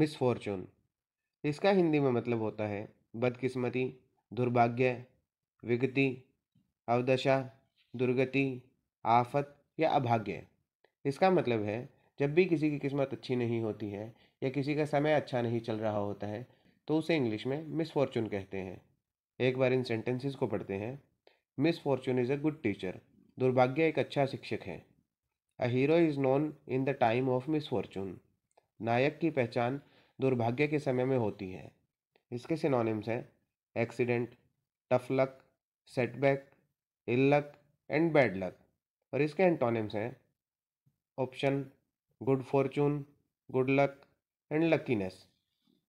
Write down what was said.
misfortune इसका हिंदी में मतलब होता है बदकिस्मती दुर्भाग्य विगति अवदशा दुर्गति आफत या अभाग्य इसका मतलब है जब भी किसी की किस्मत अच्छी नहीं होती है या किसी का समय अच्छा नहीं चल रहा होता है तो उसे इंग्लिश में मिसफॉर्चून कहते हैं एक बार इन सेंटेंसेस को पढ़ते हैं misfortune is a good teacher दुर्भाग्य एक अच्छा शिक्षक है a hero is known in the time of misfortune नायक की पहचान दुर्भाग्य के समय में होती है इसके सिनोनिम्स हैं accident tough luck setback ill luck and bad luck और इसके एंटोनिम्स हैं option good fortune good luck and लकीनेस